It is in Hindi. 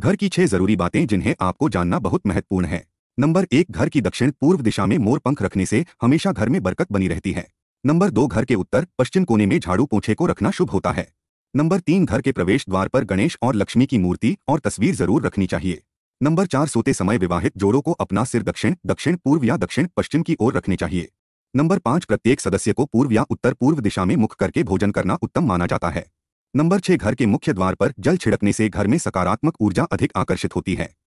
घर की छह जरूरी बातें जिन्हें आपको जानना बहुत महत्वपूर्ण है नंबर एक घर की दक्षिण पूर्व दिशा में मोर पंख रखने से हमेशा घर में बरकत बनी रहती है नंबर दो घर के उत्तर पश्चिम कोने में झाड़ू पोछे को रखना शुभ होता है नंबर तीन घर के प्रवेश द्वार पर गणेश और लक्ष्मी की मूर्ति और तस्वीर जरूर रखनी चाहिए नंबर चार सोते समय विवाहित जोड़ों को अपना सिर दक्षिण दक्षिण पूर्व या दक्षिण पश्चिम की ओर रखने चाहिए नंबर पांच प्रत्येक सदस्य को पूर्व या उत्तर पूर्व दिशा में मुख करके भोजन करना उत्तम माना जाता है नंबर छह घर के मुख्य द्वार पर जल छिड़कने से घर में सकारात्मक ऊर्जा अधिक आकर्षित होती है